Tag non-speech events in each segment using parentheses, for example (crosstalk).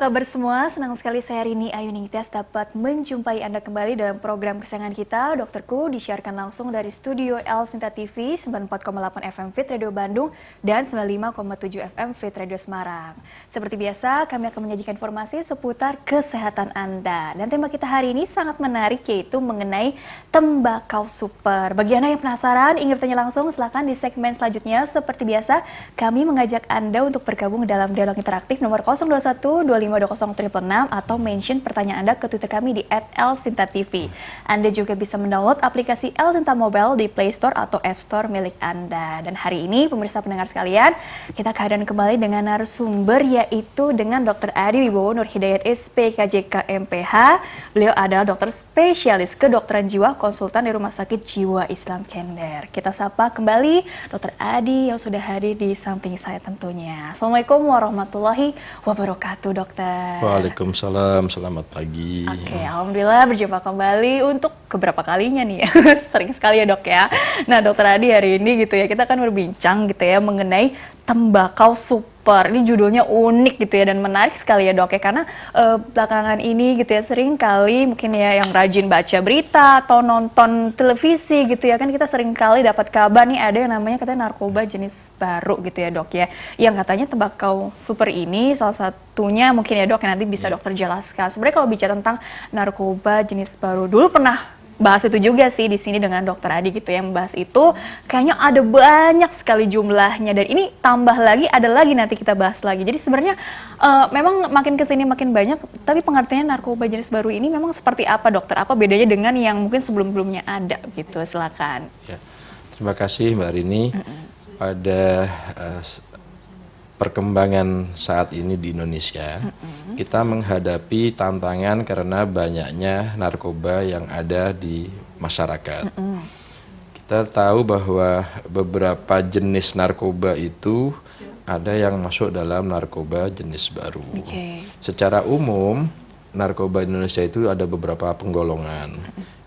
kabar semua? Senang sekali saya Rini Ayuningtias dapat menjumpai Anda kembali dalam program kesayangan kita, Dokterku, disiarkan langsung dari studio L Sinta TV 94,8 FM Fit Radio Bandung dan 95,7 FM Fit Radio Semarang. Seperti biasa, kami akan menyajikan informasi seputar kesehatan Anda. Dan tema kita hari ini sangat menarik yaitu mengenai tembakau super. Bagi Anda yang penasaran, ingin bertanya langsung, silahkan di segmen selanjutnya. Seperti biasa, kami mengajak Anda untuk bergabung dalam dialog interaktif nomor 021 25 52006 atau mention pertanyaan Anda ke Twitter kami di @lsintatv. Anda juga bisa mendownload aplikasi Elsinta Mobile di Play Store atau App Store milik Anda. Dan hari ini pemirsa pendengar sekalian, kita kehadiran kembali dengan narasumber yaitu dengan Dr. Adi Wibowo Nur Hidayat SPKJK MPH. Beliau adalah dokter spesialis kedokteran jiwa konsultan di Rumah Sakit Jiwa Islam Kender. Kita sapa kembali Dr. Adi yang sudah hadir di samping saya tentunya. Assalamualaikum warahmatullahi wabarakatuh, Dokter dokter. Waalaikumsalam, selamat pagi. Oke, okay, alhamdulillah berjumpa kembali untuk keberapa kalinya nih ya. (laughs) Sering sekali ya, Dok ya. Nah, Dokter Adi hari ini gitu ya, kita akan berbincang gitu ya mengenai tembakau super. Ini judulnya unik gitu ya dan menarik sekali ya dok ya karena e, belakangan ini gitu ya sering kali mungkin ya yang rajin baca berita atau nonton televisi gitu ya kan kita sering kali dapat kabar nih ada yang namanya katanya narkoba jenis baru gitu ya dok ya. Yang katanya tembakau super ini salah satunya mungkin ya dok yang nanti bisa iya. dokter jelaskan. Sebenarnya kalau bicara tentang narkoba jenis baru dulu pernah bahas itu juga sih di sini dengan dokter Adi gitu yang bahas itu kayaknya ada banyak sekali jumlahnya dan ini tambah lagi ada lagi nanti kita bahas lagi jadi sebenarnya uh, memang makin kesini makin banyak tapi pengertian narkoba jenis baru ini memang seperti apa dokter apa bedanya dengan yang mungkin sebelum sebelumnya ada gitu silakan ya. terima kasih mbak Rini mm -mm. pada uh, eh, perkembangan saat ini di Indonesia, mm-hmm. kita menghadapi tantangan karena banyaknya narkoba yang ada di masyarakat. Mm-hmm. Kita tahu bahwa beberapa jenis narkoba itu ada yang masuk dalam narkoba jenis baru. Okay. Secara umum, narkoba Indonesia itu ada beberapa penggolongan.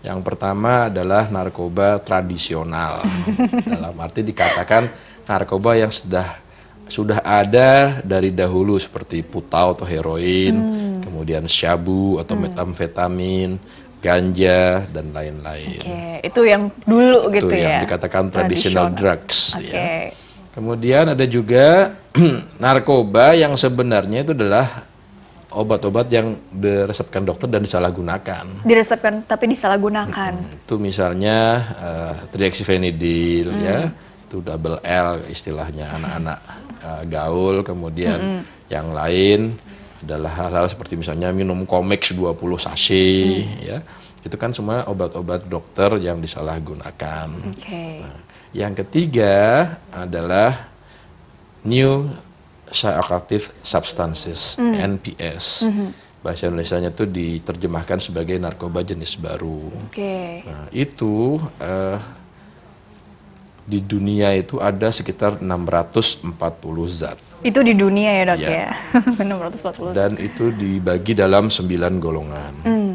Yang pertama adalah narkoba tradisional. (laughs) dalam arti dikatakan narkoba yang sudah sudah ada dari dahulu seperti putau atau heroin, hmm. kemudian syabu atau hmm. metamfetamin, ganja dan lain-lain. Okay. Itu yang dulu itu gitu yang ya. dikatakan traditional, drugs okay. ya. Kemudian ada juga (clears throat) narkoba yang sebenarnya itu adalah obat-obat yang diresepkan dokter dan disalahgunakan. Diresepkan tapi disalahgunakan. Hmm, itu misalnya uh, hmm. ya, itu double L istilahnya anak-anak uh, gaul, kemudian mm -hmm. yang lain adalah hal-hal seperti misalnya minum komik 20 sachet mm. ya. Itu kan semua obat-obat dokter yang disalahgunakan. Okay. Nah, yang ketiga adalah new psychoactive substances mm. NPS. Mm -hmm. Bahasa Indonesia-nya itu diterjemahkan sebagai narkoba jenis baru. Okay. Nah, itu uh, di dunia itu ada sekitar 640 zat. Itu di dunia ya dok iya. ya? ya? (laughs) 640 Dan itu dibagi dalam 9 golongan. Hmm.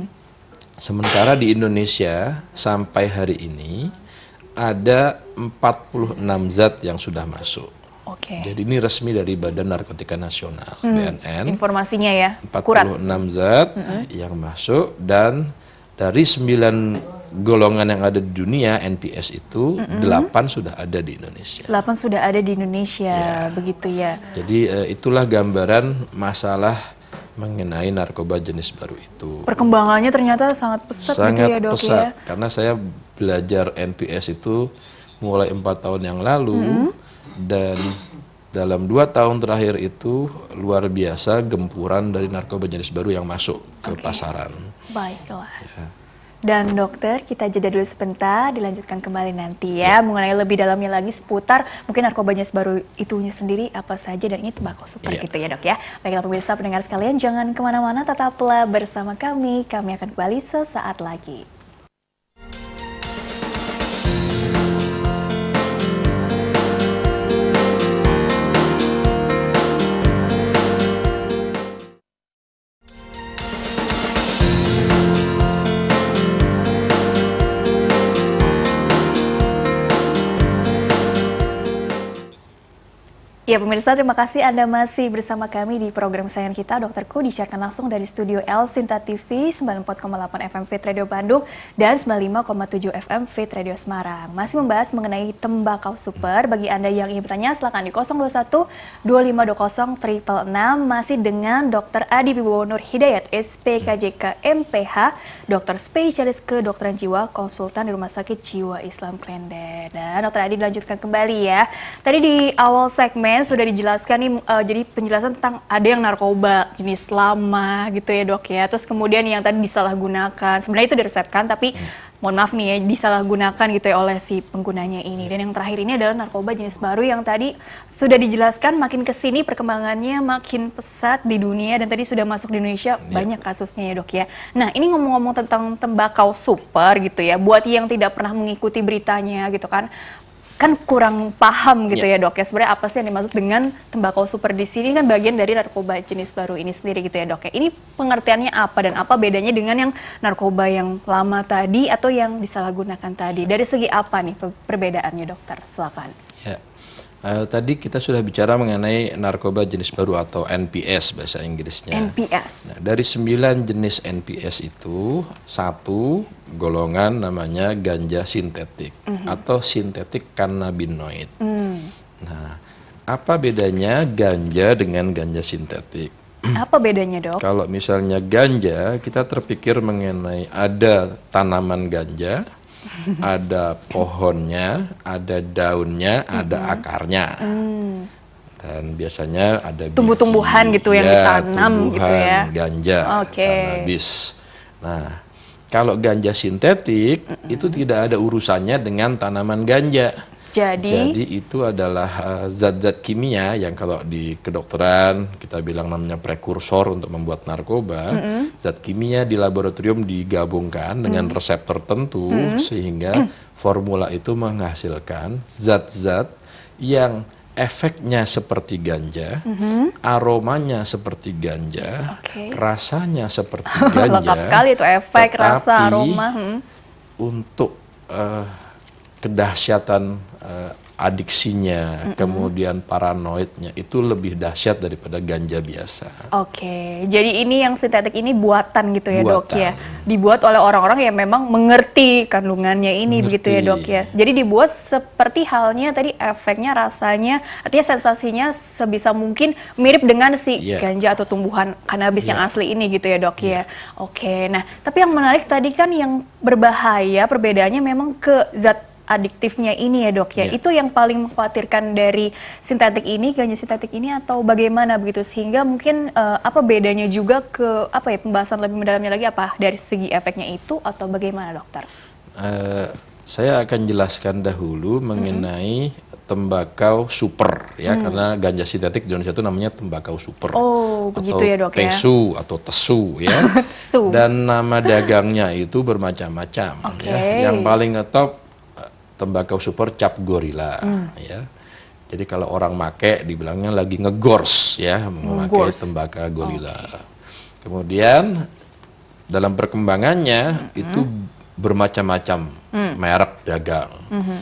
Sementara di Indonesia sampai hari ini ada 46 zat yang sudah masuk. Okay. Jadi ini resmi dari Badan Narkotika Nasional hmm. BNN. Informasinya ya. 46 Kurat. zat hmm. yang masuk dan dari 9 golongan yang ada di dunia NPS itu mm -hmm. 8 sudah ada di Indonesia. 8 sudah ada di Indonesia, ya. begitu ya. Jadi uh, itulah gambaran masalah mengenai narkoba jenis baru itu. Perkembangannya ternyata sangat pesat sangat gitu ya, Dok ya. pesat, ya. Karena saya belajar NPS itu mulai empat tahun yang lalu mm -hmm. dan dalam dua tahun terakhir itu luar biasa gempuran dari narkoba jenis baru yang masuk okay. ke pasaran. Baiklah. Ya. Dan dokter, kita jeda dulu sebentar, dilanjutkan kembali nanti ya, ya. mengenai lebih dalamnya lagi seputar mungkin narkobanya sebaru itunya sendiri apa saja dan ini tembakau super ya. gitu ya dok ya. Baiklah pemirsa pendengar sekalian, jangan kemana-mana, tetaplah bersama kami, kami akan kembali sesaat lagi. Ya pemirsa terima kasih Anda masih bersama kami di program kesayangan kita Dokter Ku disiarkan langsung dari studio L Sinta TV 94,8 FM Fit Radio Bandung dan 95,7 FM Fit Radio Semarang. Masih membahas mengenai tembakau super bagi Anda yang ingin bertanya silakan di 021 2520 triple masih dengan Dokter Adi Wibowo Nur Hidayat SPKJK MPH dokter spesialis kedokteran jiwa konsultan di Rumah Sakit Jiwa Islam Klender. Dan Dokter Adi dilanjutkan kembali ya. Tadi di awal segmen sudah dijelaskan nih uh, jadi penjelasan tentang ada yang narkoba jenis lama gitu ya dok ya terus kemudian yang tadi disalahgunakan sebenarnya itu diresepkan tapi hmm. mohon maaf nih ya disalahgunakan gitu ya oleh si penggunanya ini dan yang terakhir ini adalah narkoba jenis baru yang tadi sudah dijelaskan makin kesini perkembangannya makin pesat di dunia dan tadi sudah masuk di Indonesia hmm. banyak kasusnya ya dok ya nah ini ngomong-ngomong tentang tembakau super gitu ya buat yang tidak pernah mengikuti beritanya gitu kan kan kurang paham gitu yeah. ya dok ya sebenarnya apa sih yang dimaksud dengan tembakau super di sini kan bagian dari narkoba jenis baru ini sendiri gitu ya dok ya ini pengertiannya apa dan apa bedanya dengan yang narkoba yang lama tadi atau yang disalahgunakan tadi dari segi apa nih perbedaannya dokter silakan Uh, tadi kita sudah bicara mengenai narkoba jenis baru atau NPS bahasa Inggrisnya. NPS. Nah, dari sembilan jenis NPS itu satu golongan namanya ganja sintetik mm -hmm. atau sintetik cannabinoid. Mm. Nah, apa bedanya ganja dengan ganja sintetik? (clears throat) Apa bedanya dok? Kalau misalnya ganja, kita terpikir mengenai ada tanaman ganja, ada pohonnya, ada daunnya, hmm. ada akarnya. Mm. Dan biasanya ada tumbuh-tumbuhan gitu yang ya, ditanam gitu ya. ganja, okay. cannabis. Nah, kalau ganja sintetik mm -mm. itu tidak ada urusannya dengan tanaman ganja. Jadi, Jadi itu adalah eh, zat-zat uh, kimia yang kalau di kedokteran kita bilang namanya prekursor untuk membuat narkoba. Mm -hmm. Zat kimia di laboratorium digabungkan dengan mm -hmm. resep tertentu mm -hmm. sehingga mm -hmm. formula itu menghasilkan zat-zat yang efeknya seperti ganja, mm -hmm. aromanya seperti ganja, okay. rasanya seperti (laughs) ganja. Lengkap sekali itu efek, rasa, aroma. Hmm. Untuk uh, kedahsyatan uh, adiksinya, mm -mm. kemudian paranoidnya itu lebih dahsyat daripada ganja biasa. Oke, jadi ini yang sintetik ini buatan gitu ya buatan. dok ya, dibuat oleh orang-orang yang memang mengerti kandungannya ini mengerti. begitu ya dok ya. Jadi dibuat seperti halnya tadi efeknya, rasanya, artinya sensasinya sebisa mungkin mirip dengan si yeah. ganja atau tumbuhan kanabis yeah. yang iya. asli ini gitu ya dok yeah. ya. Iya. Oke, nah tapi yang menarik tadi kan yang berbahaya perbedaannya memang ke zat adiktifnya ini ya dok ya. Yeah. Itu yang paling mengkhawatirkan dari sintetik ini, ganja sintetik ini atau bagaimana begitu sehingga mungkin uh, apa bedanya juga ke apa ya pembahasan lebih mendalamnya lagi apa dari segi efeknya itu atau bagaimana dokter? Uh, saya akan jelaskan dahulu mengenai tembakau super ya hmm. karena ganja sintetik di Indonesia itu namanya tembakau super. Oh, begitu atau ya dok ya. tesu ya. atau tesu ya. (laughs) Dan nama dagangnya itu bermacam-macam okay. ya. Yang paling top tembakau super cap gorila hmm. ya. Jadi kalau orang make dibilangnya lagi ngegors ya, memakai tembakau gorila. Okay. Kemudian dalam perkembangannya -hmm. itu bermacam-macam mm. merek dagang. -hmm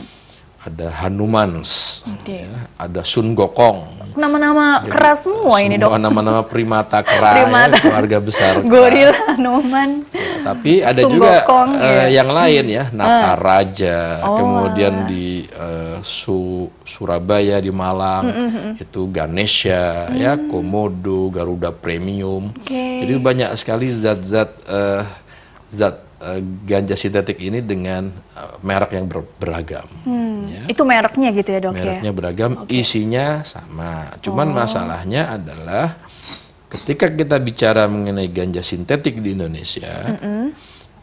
ada Hanumans, okay. ya, ada Sun Gokong. Nama-nama ya, keras semua, ini dok. Nama-nama primata (laughs) keras, primata. Ya, keluarga besar. (laughs) Gorila, Hanuman. Ya, tapi ada Sun juga Gokong, uh, ya. yang lain ya, hmm. Nataraja, oh. kemudian di uh, Su Surabaya di Malang mm -hmm. itu Ganesha, mm. ya hmm. Komodo, Garuda Premium. Okay. Jadi banyak sekali zat-zat uh, zat Eh, ganja sintetik ini dengan uh, merek yang ber beragam. Hmm. Ya. Itu mereknya gitu ya dok ya? mereknya ya? beragam, okay. isinya sama. Cuman oh. masalahnya adalah ketika kita bicara mengenai ganja sintetik di Indonesia, mm -hmm.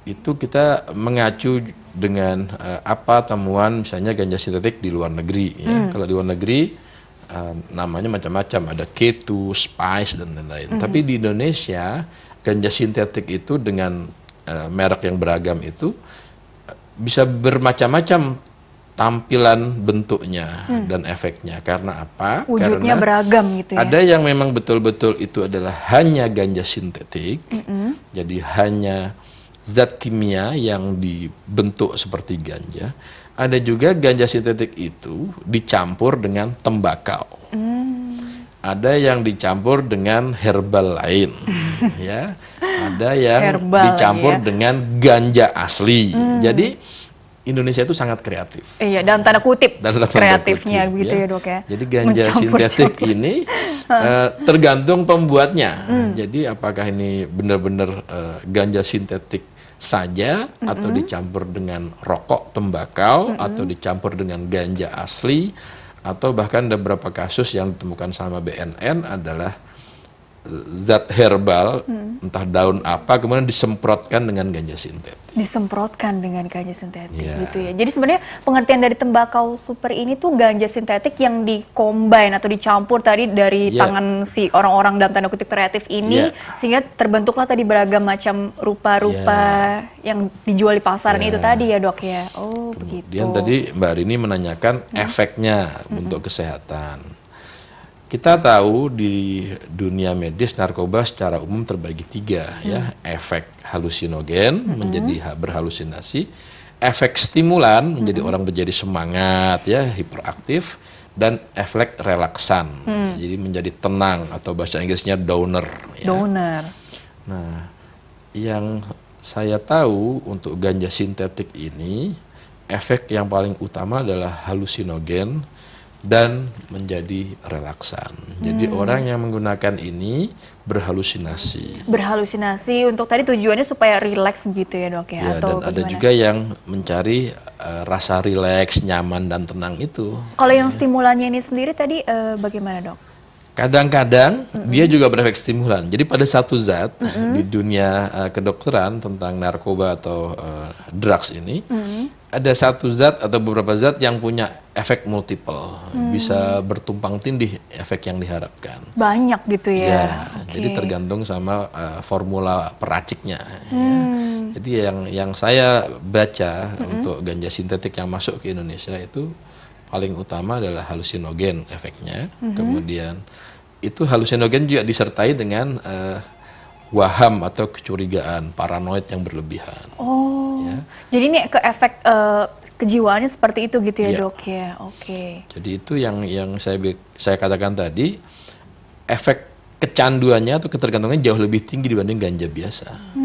itu kita mengacu dengan uh, apa temuan misalnya ganja sintetik di luar negeri. Ya. Mm. Kalau di luar negeri uh, namanya macam-macam, ada ketu, spice dan lain-lain. Mm -hmm. Tapi di Indonesia ganja sintetik itu dengan Eh, merek yang beragam itu bisa bermacam-macam tampilan bentuknya hmm. dan efeknya karena apa? Wujudnya karena beragam gitu ya. Ada yang memang betul-betul itu adalah hanya ganja sintetik. Mm Jadi hanya zat kimia yang dibentuk seperti ganja. Ada juga ganja sintetik itu dicampur dengan tembakau. Mm ada yang dicampur dengan herbal lain (laughs) ya ada yang herbal, dicampur ya. dengan ganja asli hmm. jadi Indonesia itu sangat kreatif iya dalam tanda kutip dalam tanda kreatifnya kutip, ya. gitu ya. ya dok ya jadi ganja sintetik ini uh, (laughs) tergantung pembuatnya hmm. jadi apakah ini benar-benar uh, ganja sintetik saja mm -hmm. atau dicampur dengan rokok tembakau mm -hmm. atau dicampur dengan ganja asli atau bahkan ada beberapa kasus yang ditemukan sama BNN adalah zat herbal, hmm. entah daun apa, kemudian disemprotkan dengan ganja sintetik. Disemprotkan dengan ganja sintetik, yeah. gitu ya. Jadi sebenarnya pengertian dari tembakau super ini tuh ganja sintetik yang dikombin atau dicampur tadi dari yeah. tangan si orang-orang dalam tanda kutip kreatif ini, yeah. sehingga terbentuklah tadi beragam macam rupa-rupa yeah. yang dijual di pasaran yeah. itu tadi ya dok ya. Oh Kemudian begitu. tadi Mbak Rini menanyakan hmm. efeknya hmm. untuk kesehatan. Kita tahu di dunia medis narkoba secara umum terbagi tiga hmm. ya efek halusinogen hmm. menjadi berhalusinasi, efek stimulan menjadi hmm. orang menjadi semangat ya hiperaktif dan efek relaksan hmm. jadi menjadi tenang atau bahasa Inggrisnya downer. Ya. Downer. Nah yang saya tahu untuk ganja sintetik ini efek yang paling utama adalah halusinogen dan menjadi relaksan. Jadi hmm. orang yang menggunakan ini berhalusinasi. Berhalusinasi untuk tadi tujuannya supaya rileks gitu ya dok ya? ya atau dan bagaimana? ada juga yang mencari uh, rasa rileks, nyaman dan tenang itu. Kalau yang stimulannya ini sendiri tadi uh, bagaimana dok? Kadang-kadang mm-hmm. dia juga berefek stimulan. Jadi pada satu zat mm-hmm. di dunia uh, kedokteran tentang narkoba atau uh, drugs ini, mm-hmm ada satu zat atau beberapa zat yang punya efek multiple, hmm. bisa bertumpang tindih efek yang diharapkan. Banyak gitu ya. ya okay. Jadi tergantung sama uh, formula peraciknya. Hmm. Ya. Jadi yang yang saya baca hmm. untuk ganja sintetik yang masuk ke Indonesia itu paling utama adalah halusinogen efeknya. Hmm. Kemudian itu halusinogen juga disertai dengan uh, waham atau kecurigaan, paranoid yang berlebihan. Oh, ya. jadi ini ke efek uh, kejiwaannya seperti itu gitu ya, ya. dok ya, oke. Okay. Jadi itu yang yang saya saya katakan tadi, efek kecanduannya atau ketergantungannya jauh lebih tinggi dibanding ganja biasa. Hmm.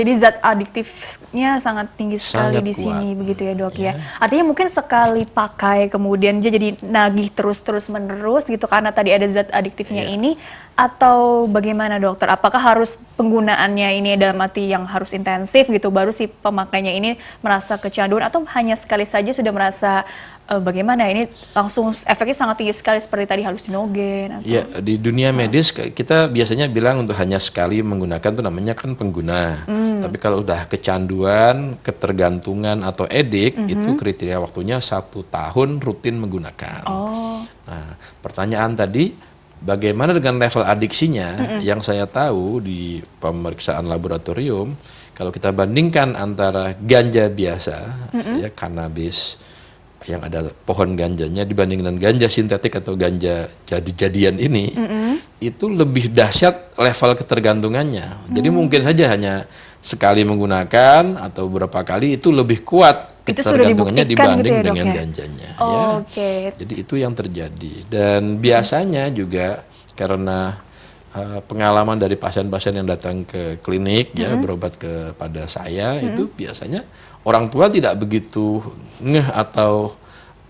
Jadi zat adiktifnya sangat tinggi sekali di kuat. sini begitu ya dok yeah. ya. Iya. Artinya mungkin sekali pakai kemudian dia jadi nagih terus-terus menerus gitu karena tadi ada zat adiktifnya yeah. ini atau bagaimana dokter? Apakah harus penggunaannya ini dalam arti yang harus intensif gitu baru si pemakainya ini merasa kecanduan atau hanya sekali saja sudah merasa Eh, bagaimana ini langsung efeknya sangat tinggi sekali seperti tadi halusinogen atau ya di dunia nah. medis kita biasanya bilang untuk hanya sekali menggunakan itu namanya kan pengguna hmm. tapi kalau udah kecanduan ketergantungan atau edik -hmm. itu kriteria waktunya satu tahun rutin menggunakan oh. nah pertanyaan tadi Bagaimana dengan level adiksinya? Mm -hmm. Yang saya tahu di pemeriksaan laboratorium, kalau kita bandingkan antara ganja biasa, mm -hmm. ya kanabis, yang ada pohon ganjanya dibanding dengan ganja sintetik atau ganja jadi-jadian ini mm -hmm. itu lebih dahsyat level ketergantungannya. Mm Jadi mungkin saja hanya sekali menggunakan atau beberapa kali itu lebih kuat ketergantungannya dibanding gitu ya, dengan ya? ganjanya. Oh, ya. Okay. Jadi itu yang terjadi dan biasanya juga karena Uh, pengalaman dari pasien-pasien yang datang ke klinik mm -hmm. ya berobat kepada saya mm -hmm. itu biasanya orang tua tidak begitu ngeh atau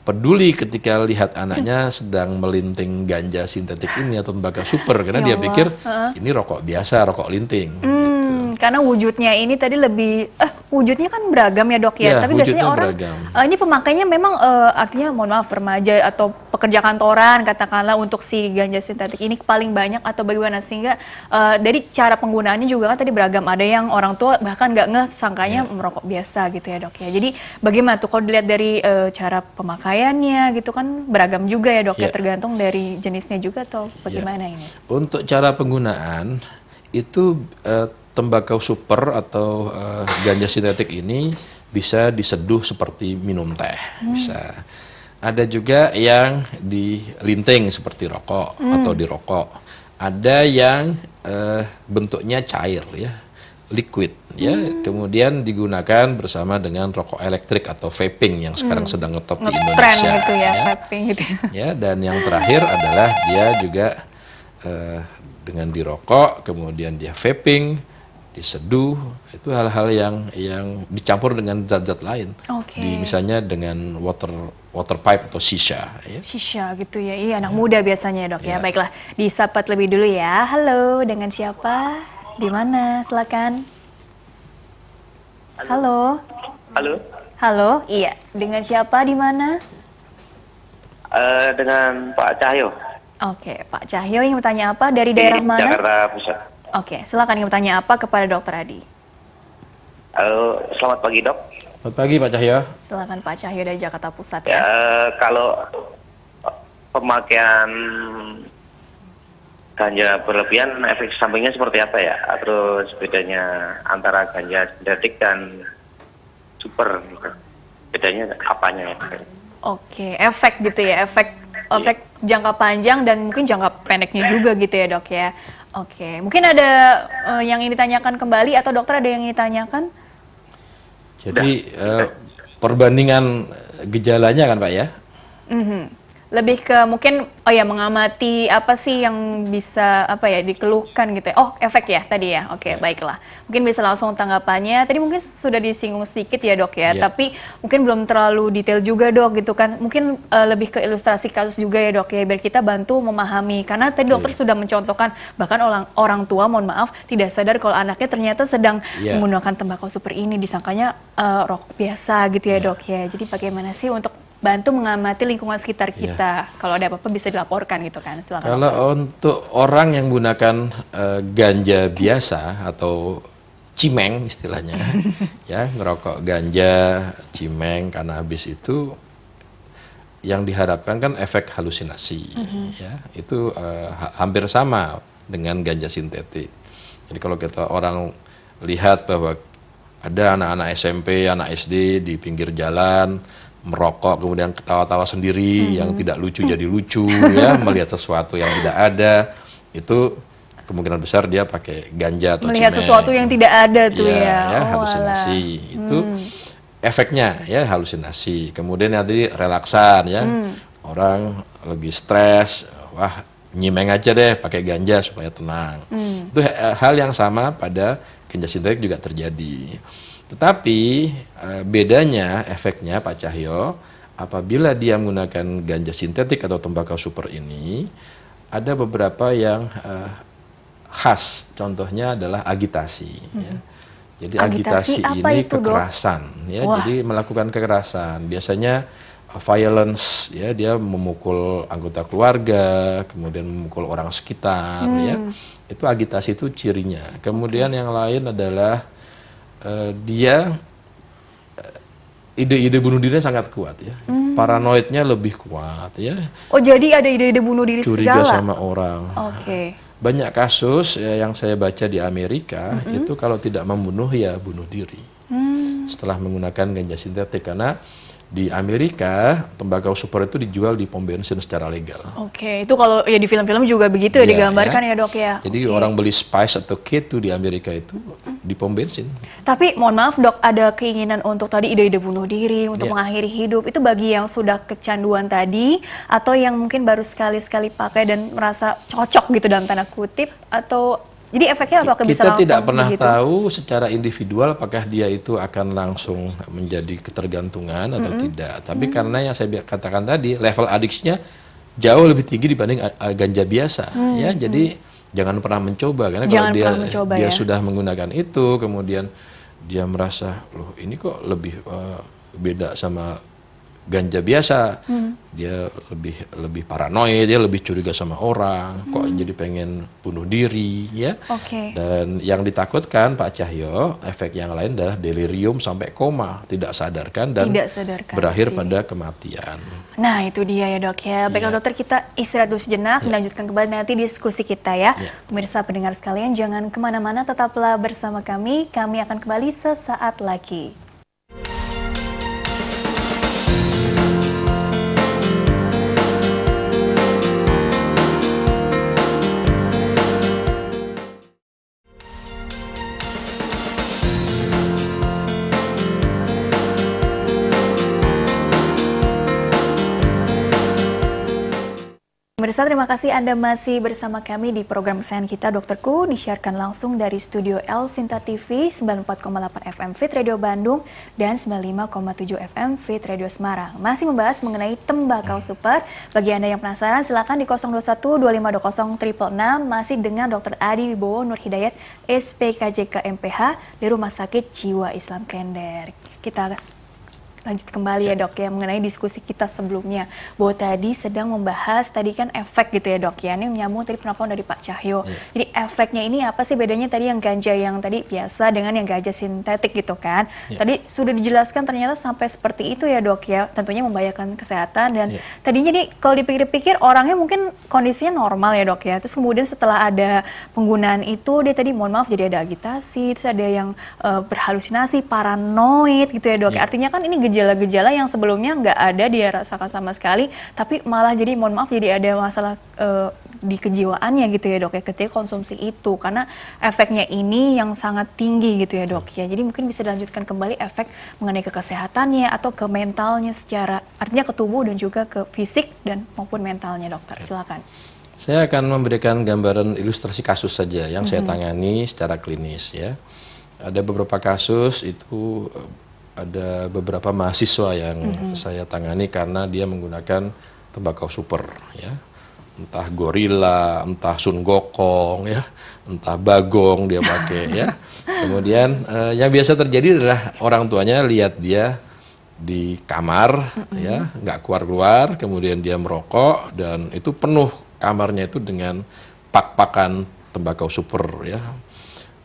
peduli ketika lihat anaknya hmm. sedang melinting ganja sintetik ini atau tembaga super karena ya dia pikir ini rokok biasa, rokok linting. Hmm karena wujudnya ini tadi lebih eh wujudnya kan beragam ya dok ya, ya tapi biasanya orang eh, ini pemakainya memang uh, artinya mohon maaf remaja atau pekerja kantoran katakanlah untuk si ganja sintetik ini paling banyak atau bagaimana sehingga uh, dari cara penggunaannya juga kan tadi beragam ada yang orang tua bahkan nggak ngeh sangkanya ya. merokok biasa gitu ya dok ya jadi bagaimana tuh kalau dilihat dari uh, cara pemakaiannya gitu kan beragam juga ya dok ya, ya tergantung dari jenisnya juga atau ya. bagaimana ya. ini untuk cara penggunaan itu uh, tembakau super atau uh, ganja sintetik ini bisa diseduh seperti minum teh hmm. bisa ada juga yang dilinting seperti rokok hmm. atau dirokok ada yang uh, bentuknya cair ya liquid ya hmm. kemudian digunakan bersama dengan rokok elektrik atau vaping yang sekarang hmm. sedang ngetop di Indonesia gitu ya, ya vaping gitu ya, ya dan yang terakhir adalah dia juga uh, dengan dirokok kemudian dia vaping seduh itu hal-hal yang yang dicampur dengan zat-zat lain. Okay. Di, misalnya dengan water water pipe atau shisha. Ya. Shisha gitu ya. Iya anak ya. muda biasanya dok ya. ya. Baiklah disapa lebih dulu ya. Halo dengan siapa? Di mana? Silakan. Halo. Halo. Halo. Iya dengan siapa? Di mana? Uh, dengan Pak Cahyo. Oke, Pak Cahyo yang bertanya apa dari daerah mana? Jakarta Pusat. Oke, silakan ingin bertanya apa kepada Dokter Adi? Halo, selamat pagi dok. Selamat pagi Pak Cahyo. Silakan Pak Cahyo dari Jakarta Pusat ya. ya. Kalau pemakaian ganja berlebihan efek sampingnya seperti apa ya? Terus bedanya antara ganja sintetik dan super bedanya apanya? Oke, efek gitu ya, efek iya. efek jangka panjang dan mungkin jangka pendeknya juga gitu ya dok ya. Oke, mungkin ada uh, yang ingin ditanyakan kembali atau dokter ada yang ingin ditanyakan? Jadi uh, perbandingan gejalanya kan Pak ya? Mm -hmm lebih ke mungkin oh ya mengamati apa sih yang bisa apa ya dikeluhkan gitu ya. Oh, efek ya tadi ya. Oke, okay, ya. baiklah. Mungkin bisa langsung tanggapannya. Tadi mungkin sudah disinggung sedikit ya, Dok ya, yeah. tapi mungkin belum terlalu detail juga, Dok, gitu kan. Mungkin uh, lebih ke ilustrasi kasus juga ya, Dok ya, biar kita bantu memahami. Karena tadi dokter iya. sudah mencontohkan bahkan orang orang tua mohon maaf tidak sadar kalau anaknya ternyata sedang yeah. menggunakan tembakau super ini disangkanya uh, eh, rokok biasa gitu ya, yeah. Dok ya. Jadi bagaimana sih untuk bantu mengamati lingkungan sekitar iya. kita. Ya. Kalau ada apa-apa bisa dilaporkan gitu kan. Silakan. Kalau untuk orang yang menggunakan uh, ganja biasa atau cimeng istilahnya (laughs) ya ngerokok ganja cimeng karena habis itu yang diharapkan kan efek halusinasi mm -hmm. ya itu uh, ha hampir sama dengan ganja sintetik jadi kalau kita orang lihat bahwa ada anak-anak SMP anak SD di pinggir jalan merokok kemudian ketawa-tawa sendiri mm -hmm. yang tidak lucu jadi lucu (laughs) ya melihat sesuatu yang tidak ada itu kemungkinan besar dia pakai ganja atau melihat cimeng. sesuatu yang tidak ada tuh ya, ya. ya oh, halusinasi ala. itu hmm. efeknya ya halusinasi kemudian nanti relaksan ya hmm. orang lagi stres wah nyimeng aja deh pakai ganja supaya tenang hmm. itu eh, hal yang sama pada ganja sintetik juga terjadi tetapi eh, bedanya efeknya Pak Cahyo apabila dia menggunakan ganja sintetik atau tembakau super ini ada beberapa yang eh, khas contohnya adalah agitasi hmm. ya. Jadi agitasi, agitasi ini kekerasan ya. Jadi melakukan kekerasan biasanya eh, violence ya dia memukul anggota keluarga, kemudian memukul orang sekitar ya. hmm. ya. Itu agitasi itu cirinya. Kemudian yang lain adalah Eh, dia eh, ide-ide bunuh dirinya sangat kuat ya. Hmm. Paranoidnya lebih kuat ya. Oh, jadi ada ide-ide bunuh diri Curiga segala. sama orang. Oke. Okay. Banyak kasus ya, yang saya baca di Amerika -hmm. itu kalau tidak membunuh ya bunuh diri. Hmm. Setelah menggunakan ganja sintetik karena di Amerika tembakau super itu dijual di pom bensin secara legal. Oke, okay. itu kalau ya di film-film juga begitu ya, ya digambarkan ya. ya dok ya. Jadi okay. orang beli spice atau kit tuh di Amerika itu di pom bensin. Tapi mohon maaf dok, ada keinginan untuk tadi ide-ide bunuh diri untuk ya. mengakhiri hidup itu bagi yang sudah kecanduan tadi atau yang mungkin baru sekali-sekali pakai dan merasa cocok gitu dalam tanda kutip atau jadi efeknya apakah kita bisa langsung? Kita tidak pernah begitu? tahu secara individual apakah dia itu akan langsung menjadi ketergantungan atau mm -hmm. tidak. Tapi mm karena yang saya katakan tadi level adiksinya jauh lebih tinggi dibanding eh, eh, ganja biasa, mm ya. Hmm. Jadi jangan pernah mencoba karena jangan kalau dia mencoba, dia ya? sudah menggunakan itu, kemudian dia merasa loh ini kok lebih uh, beda sama ganja biasa hmm. dia lebih lebih paranoid dia lebih curiga sama orang hmm. kok jadi pengen bunuh diri ya okay. dan yang ditakutkan Pak Cahyo efek yang lain adalah delirium sampai koma tidak sadarkan dan tidak sadarkan. berakhir Jadi. pada kematian nah itu dia ya dok ya baiklah ya. dokter kita istirahat dulu sejenak ya. melanjutkan kembali nanti diskusi kita ya. ya pemirsa pendengar sekalian jangan kemana-mana tetaplah bersama kami kami akan kembali sesaat lagi Pemirsa, terima kasih Anda masih bersama kami di program kesayangan kita Dokterku disiarkan langsung dari Studio L Sinta TV 94,8 FM Fit Radio Bandung dan 95,7 FM Fit Radio Semarang. Masih membahas mengenai tembakau iya. super. Bagi Anda yang penasaran silakan di 021 2520 masih dengan Dr. Adi Wibowo Nur Hidayat SPKJK MPH di Rumah Sakit Jiwa Islam Kender. Kita lanjut kembali ya, ya dok ya mengenai diskusi kita sebelumnya bahwa tadi sedang membahas tadi kan efek gitu ya dok ya ini menyambung tadi penelpon dari Pak Cahyo yeah. jadi efeknya ini apa sih bedanya tadi yang ganja yang tadi biasa dengan yang ganja sintetik gitu kan yeah. tadi sudah dijelaskan ternyata sampai seperti itu ya dok ya tentunya membahayakan kesehatan dan yeah. tadinya jadi kalau dipikir-pikir orangnya mungkin kondisinya normal ya dok ya terus kemudian setelah ada penggunaan itu dia tadi mohon maaf jadi ada agitasi terus ada yang uh, berhalusinasi paranoid gitu ya dok yeah. artinya kan ini gejala-gejala yang sebelumnya nggak ada dia rasakan sama sekali, tapi malah jadi mohon maaf jadi ada masalah e, di kejiwaannya gitu ya dok ya ketika konsumsi itu karena efeknya ini yang sangat tinggi gitu ya dok ya jadi mungkin bisa dilanjutkan kembali efek mengenai ke kesehatannya atau ke mentalnya secara artinya ke tubuh dan juga ke fisik dan maupun mentalnya dokter silakan saya akan memberikan gambaran ilustrasi kasus saja yang mm -hmm. saya mhm. tangani secara klinis ya ada beberapa kasus itu ada beberapa mahasiswa yang mm -hmm. saya tangani karena dia menggunakan tembakau super ya entah gorila entah sun gokong ya entah bagong dia pakai ya (laughs) kemudian eh, yang biasa terjadi adalah orang tuanya lihat dia di kamar mm -hmm. ya nggak keluar keluar kemudian dia merokok dan itu penuh kamarnya itu dengan pak-pakan tembakau super ya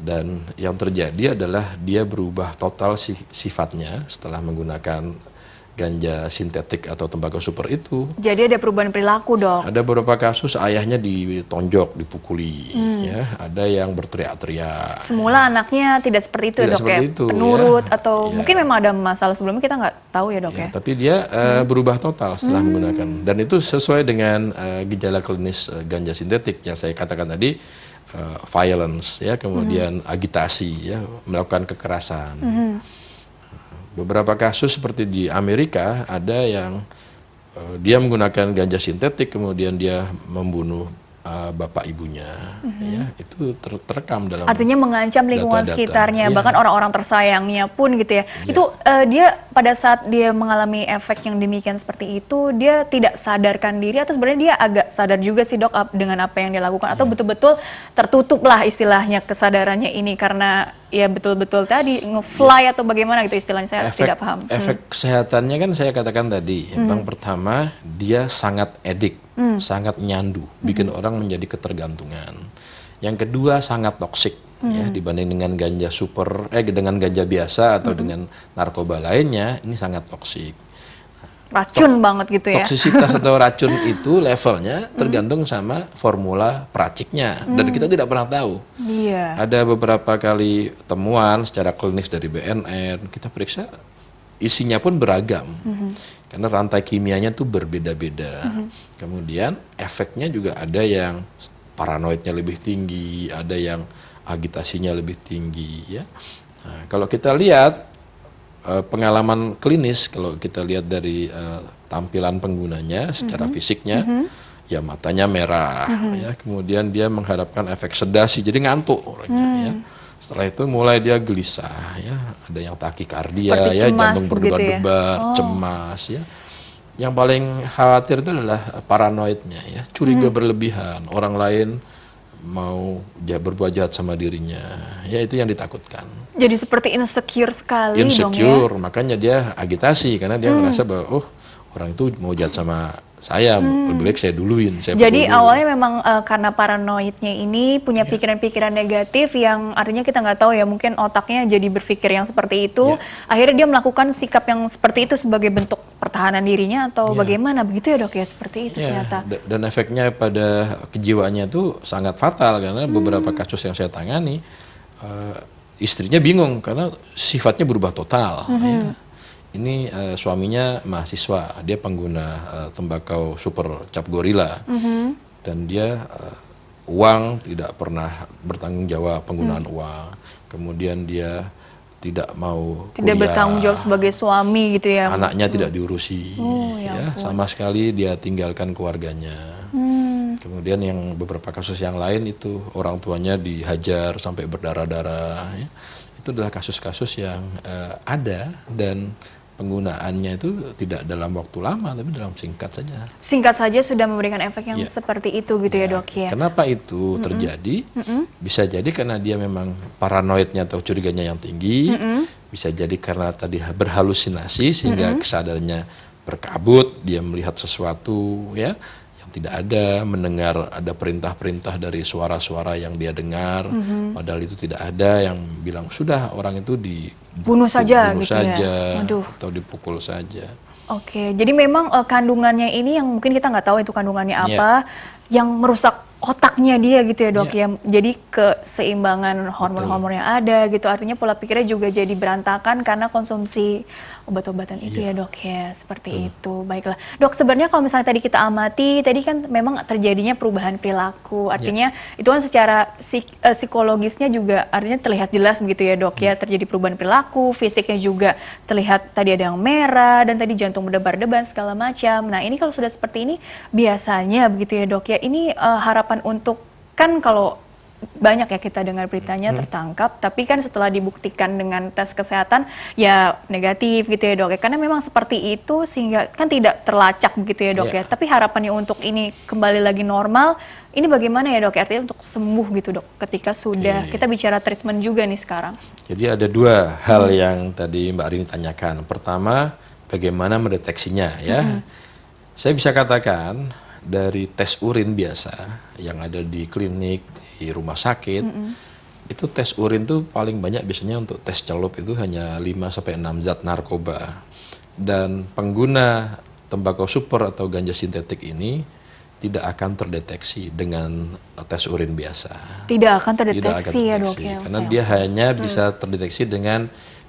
dan yang terjadi adalah dia berubah total sifatnya setelah menggunakan ganja sintetik atau tembakau super itu. Jadi ada perubahan perilaku dong. Ada beberapa kasus ayahnya ditonjok, dipukuli, hmm. ya. Ada yang berteriak-teriak. Semula ya. anaknya tidak seperti itu, ya, tidak dok seperti ya. Itu, ya. Penurut ya. atau ya. mungkin memang ada masalah sebelumnya kita nggak tahu ya dok ya. ya. Tapi dia uh, hmm. berubah total setelah hmm. menggunakan dan itu sesuai dengan uh, gejala klinis uh, ganja sintetik yang saya katakan tadi uh, violence ya kemudian mm. agitasi ya melakukan kekerasan mm. beberapa kasus seperti di Amerika ada yang uh, dia menggunakan ganja sintetik kemudian dia membunuh uh, bapak ibunya mm-hmm. ya itu ter terekam dalam artinya mengancam lingkungan data -data. sekitarnya yeah. bahkan orang-orang tersayangnya pun gitu ya, yeah. itu uh, dia pada saat dia mengalami efek yang demikian seperti itu, dia tidak sadarkan diri atau sebenarnya dia agak sadar juga sih dok dengan apa yang dia lakukan atau hmm. betul-betul tertutup lah istilahnya kesadarannya ini karena ya betul-betul tadi ngefly ya. atau bagaimana gitu istilahnya saya efek, tidak paham. Efek hmm. kesehatannya kan saya katakan tadi, hmm. yang pertama dia sangat edik, hmm. sangat nyandu, hmm. bikin orang menjadi ketergantungan. Yang kedua sangat toksik ya hmm. dibanding dengan ganja super eh dengan ganja biasa atau hmm. dengan narkoba lainnya ini sangat toksik racun to banget gitu ya toksisitas atau (laughs) racun itu levelnya hmm. tergantung hmm. sama formula peraciknya hmm. dan kita hmm. tidak pernah tahu yeah. ada beberapa kali temuan secara klinis dari BNN kita periksa isinya pun beragam hmm. karena rantai kimianya tuh berbeda-beda hmm. kemudian efeknya juga ada yang paranoidnya lebih tinggi ada yang agitasinya lebih tinggi ya. Nah, kalau kita lihat eh, pengalaman klinis kalau kita lihat dari eh, tampilan penggunanya secara mm -hmm. fisiknya mm -hmm. ya matanya merah mm -hmm. ya kemudian dia menghadapkan efek sedasi jadi ngantuk orangnya mm. ya setelah itu mulai dia gelisah ya ada yang takikardia ya jantung gitu berdebar-debar gitu ya? oh. cemas ya yang paling khawatir itu adalah paranoidnya ya curiga mm. berlebihan orang lain mau dia berbuat jahat sama dirinya. Ya itu yang ditakutkan. Jadi seperti insecure sekali insecure, dong ya. Insecure, makanya dia agitasi karena dia hmm. merasa bahwa oh orang itu mau jahat sama saya hmm. lebih baik saya duluin. Saya Jadi dulu. awalnya memang uh, karena paranoidnya ini punya iya. pikiran-pikiran yeah. negatif yang artinya kita nggak tahu ya mungkin otaknya jadi berpikir yang seperti itu. Yeah. Akhirnya dia melakukan sikap yang seperti itu sebagai bentuk pertahanan dirinya atau yeah. bagaimana begitu ya dok ya seperti itu yeah. ternyata dan efeknya pada kejiwaannya itu sangat fatal karena hmm. beberapa kasus yang saya tangani uh, istrinya bingung karena sifatnya berubah total hmm. ya. ini uh, suaminya mahasiswa dia pengguna uh, tembakau super cap gorila hmm. dan dia uh, uang tidak pernah bertanggung jawab penggunaan hmm. uang kemudian dia tidak mau tidak kuliah, bertanggung jawab sebagai suami gitu ya anaknya hmm. tidak diurusi oh, ya, ya sama sekali dia tinggalkan keluarganya hmm. kemudian yang beberapa kasus yang lain itu orang tuanya dihajar sampai berdarah darah ya. itu adalah kasus-kasus yang uh, ada dan penggunaannya itu tidak dalam waktu lama tapi dalam singkat saja. Singkat saja sudah memberikan efek yang ya. seperti itu gitu ya, ya dok ya. Kenapa itu mm -mm. terjadi? Mm -mm. Bisa jadi karena dia memang paranoidnya atau curiganya yang tinggi. Mm -mm. Bisa jadi karena tadi berhalusinasi sehingga mm -mm. kesadarannya berkabut, dia melihat sesuatu ya yang tidak ada, mendengar ada perintah-perintah dari suara-suara yang dia dengar, mm -hmm. padahal itu tidak ada yang bilang sudah orang itu dibunuh saja, bunuh gitu saja, ya? atau dipukul saja. Oke, jadi memang uh, kandungannya ini yang mungkin kita nggak tahu itu kandungannya iya. apa, yeah. yang merusak otaknya dia gitu ya dok yeah. ya. Jadi keseimbangan hormon-hormon yang ada gitu, artinya pola pikirnya juga jadi berantakan karena konsumsi obat-obatan itu ya. ya dok ya seperti Betul. itu baiklah dok sebenarnya kalau misalnya tadi kita amati tadi kan memang terjadinya perubahan perilaku iya. artinya yeah. itu kan secara psik, eh, psikologisnya juga artinya terlihat jelas begitu ya dok ya. ya terjadi perubahan perilaku fisiknya juga terlihat tadi ada yang merah dan tadi jantung berdebar-debar segala macam nah ini kalau sudah seperti ini biasanya begitu ya dok ya ini uh, harapan untuk kan kalau banyak ya kita dengar beritanya hmm. tertangkap, tapi kan setelah dibuktikan dengan tes kesehatan ya negatif gitu ya dok ya, karena memang seperti itu sehingga kan tidak terlacak begitu ya dok yeah. ya. Tapi harapannya untuk ini kembali lagi normal, ini bagaimana ya dok? Ya? Artinya untuk sembuh gitu dok, ketika sudah okay. Iya. kita bicara treatment juga nih sekarang. Jadi ada dua hal hmm. yang tadi Mbak Rini tanyakan. Pertama, bagaimana mendeteksinya ya. Hmm. Saya bisa katakan dari tes urin biasa yang ada di klinik di rumah sakit mm -hmm. itu tes urin tuh paling banyak biasanya untuk tes celup itu hanya 5 sampai enam zat narkoba. Dan pengguna tembakau super atau ganja sintetik ini tidak akan terdeteksi dengan tes urin biasa. Tidak akan terdeteksi, tidak akan ya, terdeteksi ya dok ya. Karena dia hanya hmm. bisa terdeteksi dengan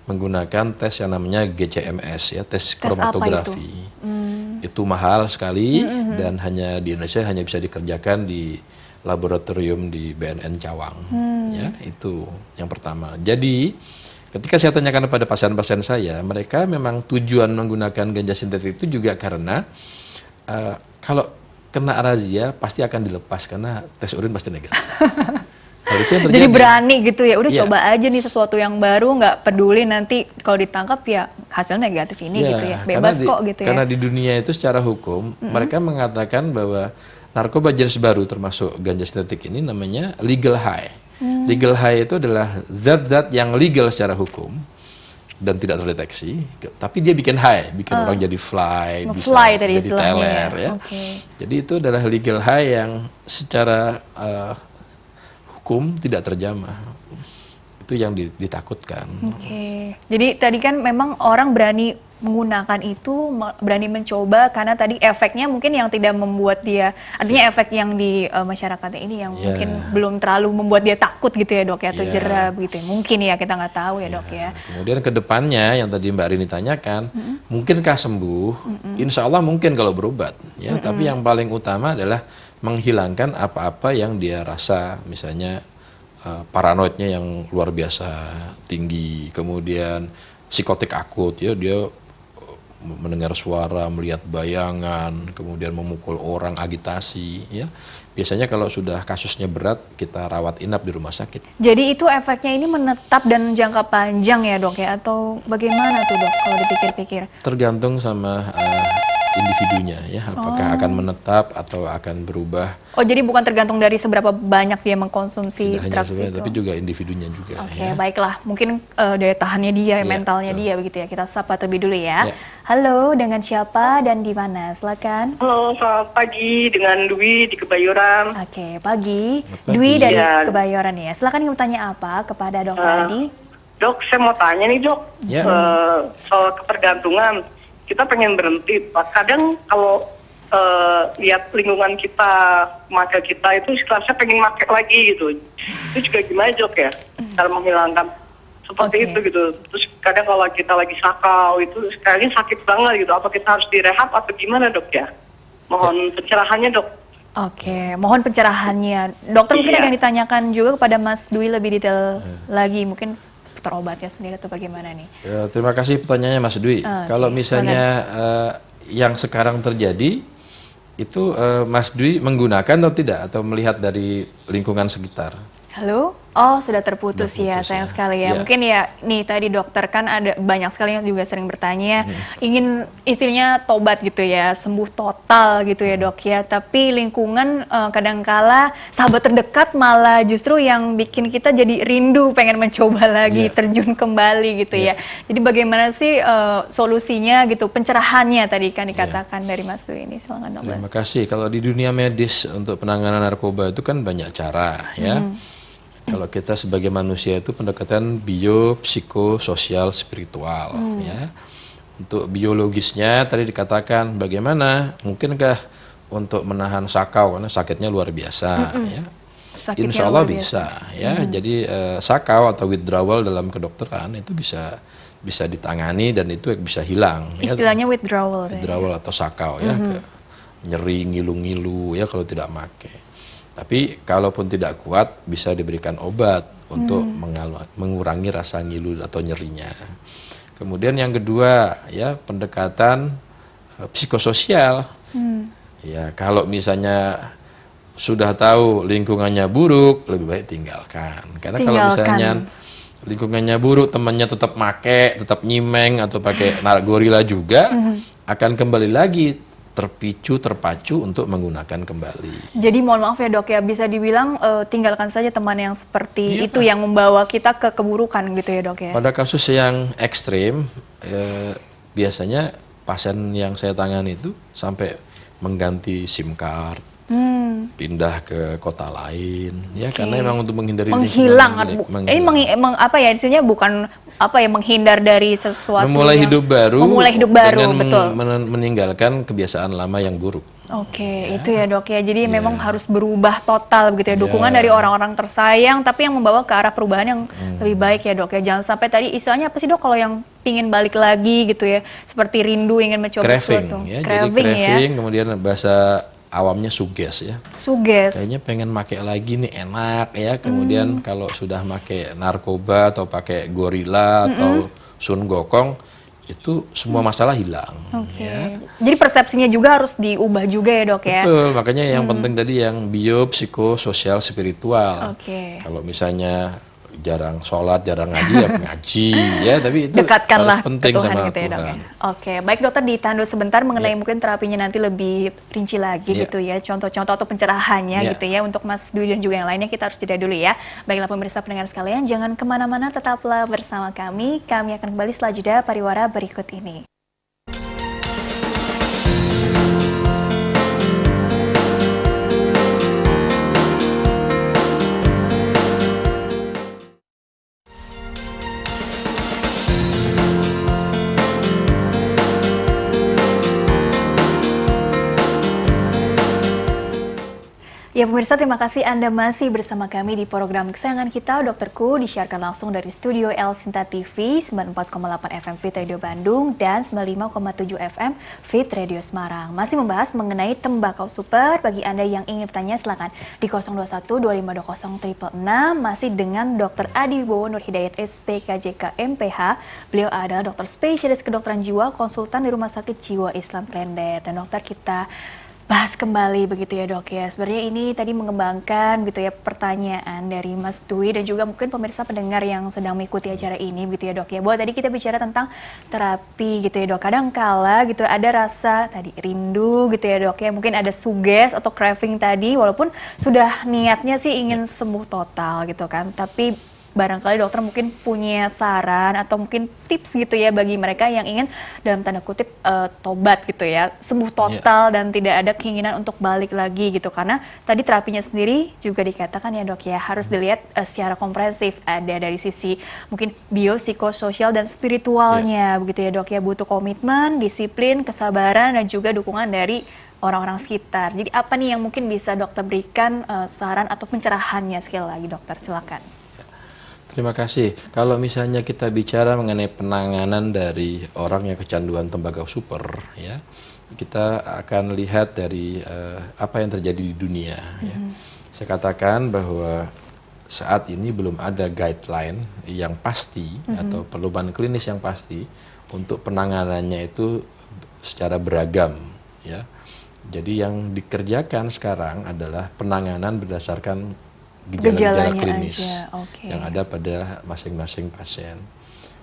menggunakan tes yang namanya GCMS ya, tes, tes kromatografi. Itu? Hmm. itu mahal sekali mm -hmm. dan hanya di Indonesia hanya bisa dikerjakan di laboratorium di BNN Cawang. Hmm. Ya, itu yang pertama. Jadi, ketika saya tanyakan kepada pasien-pasien saya, mereka memang tujuan menggunakan ganja sintetik itu juga karena uh, kalau kena razia pasti akan dilepas karena tes urin pasti negatif. (laughs) Jadi berani gitu ya, udah ya. coba aja nih sesuatu yang baru, nggak peduli nanti kalau ditangkap ya hasil negatif ini ya, gitu ya, bebas di, kok gitu karena ya. Karena di dunia itu secara hukum mm -hmm. mereka mengatakan bahwa narkoba jenis baru termasuk ganja sintetik ini namanya legal high. Hmm. Legal high itu adalah zat-zat yang legal secara hukum dan tidak terdeteksi, tapi dia bikin high, bikin uh, orang jadi fly, bisa fly jadi ya. teler ya. Okay. Jadi itu adalah legal high yang secara uh, hukum tidak terjamah itu yang ditakutkan. Oke, okay. jadi tadi kan memang orang berani menggunakan itu berani mencoba karena tadi efeknya mungkin yang tidak membuat dia artinya iya. efek yang di uh, masyarakatnya ini yang yeah. mungkin belum terlalu membuat dia takut gitu ya dok ya atau yeah. jera gitu ya. mungkin ya kita nggak tahu ya yeah. dok iya. ya kemudian kedepannya yang tadi mbak Rini tanyakan mm -hmm. mungkinkah sembuh mm -hmm. insya Allah mungkin kalau berobat ya mm -hmm. tapi yang paling utama adalah menghilangkan apa-apa yang dia rasa misalnya uh, paranoidnya yang luar biasa tinggi kemudian psikotik akut ya dia mendengar suara, melihat bayangan, kemudian memukul orang, agitasi, ya. Biasanya kalau sudah kasusnya berat, kita rawat inap di rumah sakit. Jadi itu efeknya ini menetap dan jangka panjang ya dok ya, atau bagaimana tuh dok kalau dipikir-pikir? Tergantung sama uh, individunya ya apakah oh. akan menetap atau akan berubah oh jadi bukan tergantung dari seberapa banyak dia mengkonsumsi drugs tapi juga individunya juga oke okay, ya. baiklah mungkin uh, daya tahannya dia ya, mentalnya betul. dia begitu ya kita sapa terlebih dulu ya. ya halo dengan siapa dan di mana silakan halo selamat pagi dengan Dwi di Kebayoran oke okay, pagi. pagi Dwi dari iya. Kebayoran ya silakan ingin bertanya apa kepada dokter uh, Adi Dok, saya mau tanya nih dok yeah. Iya. uh, soal ketergantungan kita pengen berhenti kadang kalau uh, lihat lingkungan kita maka kita itu rasanya pengen pakai lagi gitu itu juga gimana jok ya mm. cara menghilangkan seperti okay. itu gitu terus kadang kalau kita lagi sakau itu sekali sakit banget gitu apa kita harus direhab atau gimana dok ya mohon iya. pencerahannya dok Oke, mohon pencerahannya. Dokter mungkin ada iya. yang ditanyakan juga kepada Mas Dwi lebih detail iya. lagi, mungkin dokter obatnya sendiri atau bagaimana nih? Ya, terima kasih pertanyaannya Mas Dwi. Uh, Kalau misalnya uh, yang sekarang terjadi itu uh, Mas Dwi menggunakan atau tidak atau melihat dari lingkungan sekitar? Halo. Oh, sudah terputus, terputus ya, sayang ya. sekali ya. ya. Mungkin ya, nih tadi dokter kan ada banyak sekali yang juga sering bertanya, hmm. ingin istrinya tobat gitu ya, sembuh total gitu ya hmm. dok ya. Tapi lingkungan uh, kadangkala sahabat terdekat malah justru yang bikin kita jadi rindu pengen mencoba (laughs) lagi, ya. terjun kembali gitu ya. ya. Jadi bagaimana sih uh, solusinya gitu, pencerahannya tadi kan iya. dikatakan dari Mas Dwi ini. Silahkan dok. Terima kasih. Kalau di dunia medis untuk penanganan narkoba itu kan banyak cara ya. Hmm kalau kita sebagai manusia itu pendekatan bio, psiko, sosial, spiritual hmm. ya. Untuk biologisnya tadi dikatakan bagaimana? Mungkinkah untuk menahan sakau karena sakitnya luar biasa hmm. ya. Sakit Insya Allah bisa ya. Hmm. Jadi uh, sakau atau withdrawal dalam kedokteran itu bisa bisa ditangani dan itu bisa hilang. Ya. Istilahnya ya. withdrawal. Withdrawal ya. atau sakau ya. -hmm. Ke, nyeri, ngilu-ngilu ya kalau tidak make. Tapi kalaupun tidak kuat bisa diberikan obat untuk hmm. mengurangi rasa ngilu atau nyerinya. Kemudian yang kedua ya pendekatan uh, psikososial. Hmm. Ya kalau misalnya sudah tahu lingkungannya buruk lebih baik tinggalkan. Karena tinggalkan. kalau misalnya lingkungannya buruk temannya tetap make, tetap nyimeng atau pakai (laughs) gorila juga hmm. akan kembali lagi terpicu terpacu untuk menggunakan kembali. Jadi mohon maaf ya dok ya bisa dibilang e, tinggalkan saja teman yang seperti iya, itu yang membawa kita ke keburukan gitu ya dok ya. Pada kasus yang ekstrim e, biasanya pasien yang saya tangani itu sampai mengganti SIM card, hmm. pindah ke kota lain ya karena memang untuk menghindari menghilang, kan, hilang, bu- eh, menghilang. ini meng, apa ya istilahnya bukan apa ya menghindar dari sesuatu memulai yang, hidup baru memulai hidup baru dengan betul men meninggalkan kebiasaan lama yang buruk Oke, okay, ya. itu ya dok ya. Jadi ya. memang harus berubah total begitu ya. ya. Dukungan ya. dari orang-orang tersayang, tapi yang membawa ke arah perubahan yang hmm. lebih baik ya dok ya. Jangan sampai tadi istilahnya apa sih dok kalau yang pingin balik lagi gitu ya, seperti rindu ingin mencoba craving, sesuatu. Ya, craving, jadi craving, ya. kemudian bahasa awamnya suges ya. Suges. Kayaknya pengen pakai lagi nih enak ya. Kemudian mm. kalau sudah pakai narkoba atau pakai gorila mm -mm. atau sun gokong itu semua hmm. masalah hilang. Okay. Ya. Jadi persepsinya juga harus diubah juga ya dok ya. Betul, makanya yang mm. penting tadi yang bio, psiko, sosial, spiritual. Okay. Kalau misalnya jarang sholat, jarang ngaji, ya (laughs) ngaji ya. Tapi itu Dekatkanlah harus penting Tuhan sama gitu ya, ya, Tuhan. Oke, baik dokter ditandu sebentar mengenai ya. mungkin terapinya nanti lebih rinci lagi ya. gitu ya. Contoh-contoh atau pencerahannya ya. gitu ya untuk Mas Dwi dan juga yang lainnya kita harus jeda dulu ya. Baiklah pemirsa pendengar sekalian, jangan kemana-mana, tetaplah bersama kami. Kami akan kembali setelah jeda pariwara berikut ini. Ya pemirsa terima kasih Anda masih bersama kami di program kesayangan kita Dokterku disiarkan langsung dari studio El Sinta TV 94,8 FM Fit Radio Bandung dan 95,7 FM Fit Radio Semarang. Masih membahas mengenai tembakau super bagi Anda yang ingin bertanya silakan di 021 2520 666 masih dengan Dr. Adi Wibowo Nur Hidayat SPKJK MPH. Beliau adalah dokter spesialis kedokteran jiwa konsultan di Rumah Sakit Jiwa Islam Klender dan dokter kita bahas kembali begitu ya dok ya. Sebenarnya ini tadi mengembangkan gitu ya pertanyaan dari Mas Dwi dan juga mungkin pemirsa pendengar yang sedang mengikuti acara ini gitu ya dok ya. Bahwa tadi kita bicara tentang terapi gitu ya dok. Kadang kala gitu ada rasa tadi rindu gitu ya dok ya. Mungkin ada suges atau craving tadi walaupun sudah niatnya sih ingin ya. sembuh total gitu kan. Tapi barangkali dokter mungkin punya saran atau mungkin tips gitu ya bagi mereka yang ingin dalam tanda kutip uh, tobat gitu ya, sembuh iya. total yeah. dan tidak ada keinginan untuk balik lagi gitu karena tadi terapinya sendiri juga dikatakan ya dok ya harus hmm. dilihat uh, secara komprehensif ada dari sisi mungkin biopsikososial dan spiritualnya yeah. begitu ya dok ya butuh komitmen, disiplin, kesabaran dan juga dukungan dari orang-orang sekitar. Jadi apa nih yang mungkin bisa dokter berikan uh, saran atau pencerahannya sekali lagi dokter silakan. Terima kasih. Kalau misalnya kita bicara mengenai penanganan dari orang yang kecanduan tembakau super, ya, kita akan lihat dari uh, apa yang terjadi di dunia. Ya. Mm-hmm. Ya. Saya katakan bahwa saat ini belum ada guideline yang pasti mm-hmm. atau perlubahan klinis yang pasti untuk penanganannya itu secara beragam, ya. Jadi yang dikerjakan sekarang adalah penanganan berdasarkan gejala-gejala klinis Okay. yang ada pada masing-masing pasien.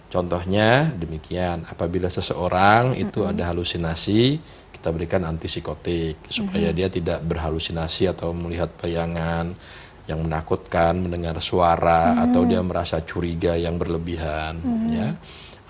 Contohnya demikian, apabila seseorang mm-hmm. itu ada halusinasi, kita berikan antipsikotik supaya mm-hmm. dia tidak berhalusinasi atau melihat bayangan yang menakutkan, mendengar suara mm-hmm. atau dia merasa curiga yang berlebihan, mm-hmm. ya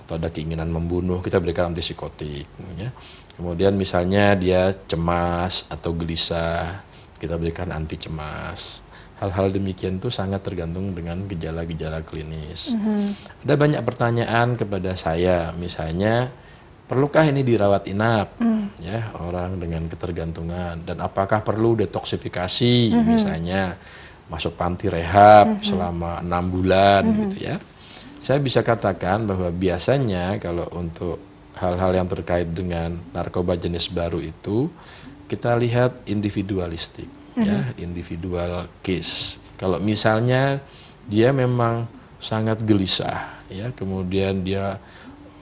atau ada keinginan membunuh, kita berikan antipsikotik. Ya. Kemudian misalnya dia cemas atau gelisah, kita berikan anti cemas hal-hal demikian itu sangat tergantung dengan gejala-gejala klinis. Mm -hmm. Ada banyak pertanyaan kepada saya, misalnya perlukah ini dirawat inap mm. ya orang dengan ketergantungan dan apakah perlu detoksifikasi mm -hmm. misalnya masuk panti rehab mm -hmm. selama enam bulan mm -hmm. gitu ya. Saya bisa katakan bahwa biasanya kalau untuk hal-hal yang terkait dengan narkoba jenis baru itu kita lihat individualistik hmm ya mhm. individual case. Kalau misalnya dia memang sangat gelisah ya kemudian dia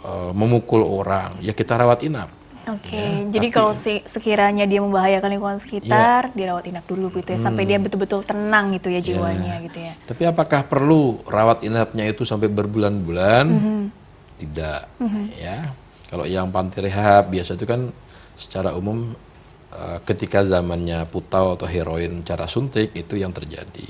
uh, memukul orang ya kita rawat inap. Oke, okay. ya, jadi tapi, kalau si, sekiranya dia membahayakan lingkungan sekitar, ya. dirawat inap dulu gitu ya, hmm. sampai dia betul-betul tenang gitu ya jiwanya ya. gitu ya. Tapi apakah perlu rawat inapnya itu sampai berbulan-bulan? Mm -hmm. Tidak, mm -hmm. ya. Kalau yang panti rehab biasa itu kan secara umum Eh, ketika zamannya putau atau heroin cara suntik itu yang terjadi.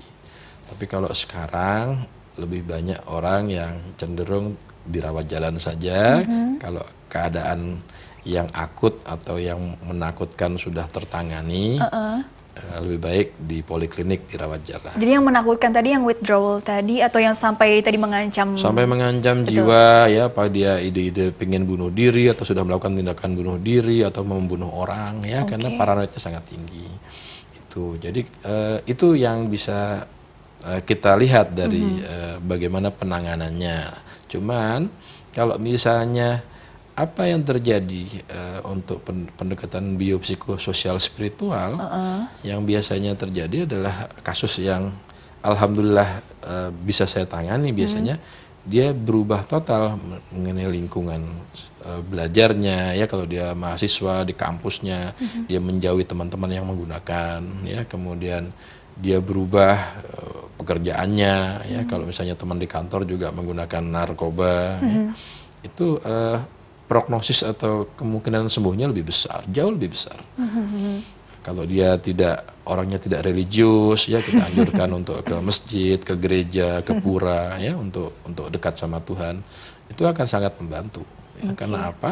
Tapi kalau sekarang lebih banyak orang yang cenderung dirawat jalan saja. Mm -hmm. Kalau keadaan yang akut atau yang menakutkan sudah tertangani, uh -uh. Eh, lebih baik di poliklinik dirawat jalan. Jadi yang menakutkan tadi yang withdrawal tadi atau yang sampai tadi mengancam sampai mengancam Betul. jiwa ya apa dia ide-ide pengen bunuh diri atau sudah melakukan tindakan bunuh diri atau membunuh orang ya okay. karena paranoidnya sangat tinggi. Itu. Jadi uh, itu yang bisa uh, kita lihat dari mm -hmm. uh, bagaimana penanganannya. Cuman kalau misalnya apa yang terjadi uh, untuk pendekatan biopsikososial spiritual uh -uh. yang biasanya terjadi adalah kasus yang alhamdulillah uh, bisa saya tangani hmm. biasanya hmm. dia berubah total mengenai lingkungan uh, belajarnya ya kalau dia mahasiswa di kampusnya hmm. dia menjauhi teman-teman yang menggunakan ya kemudian dia berubah uh, pekerjaannya ya. hmm. ya kalau misalnya teman di kantor juga menggunakan narkoba ya. hmm. ya, itu uh, prognosis atau kemungkinan sembuhnya lebih besar, jauh lebih besar. (laughs) Kalau dia tidak orangnya tidak religius ya kita anjurkan (laughs) untuk ke masjid, ke gereja, ke hmm. pura ya untuk untuk dekat sama Tuhan itu akan sangat membantu. Ya, okay. Karena apa?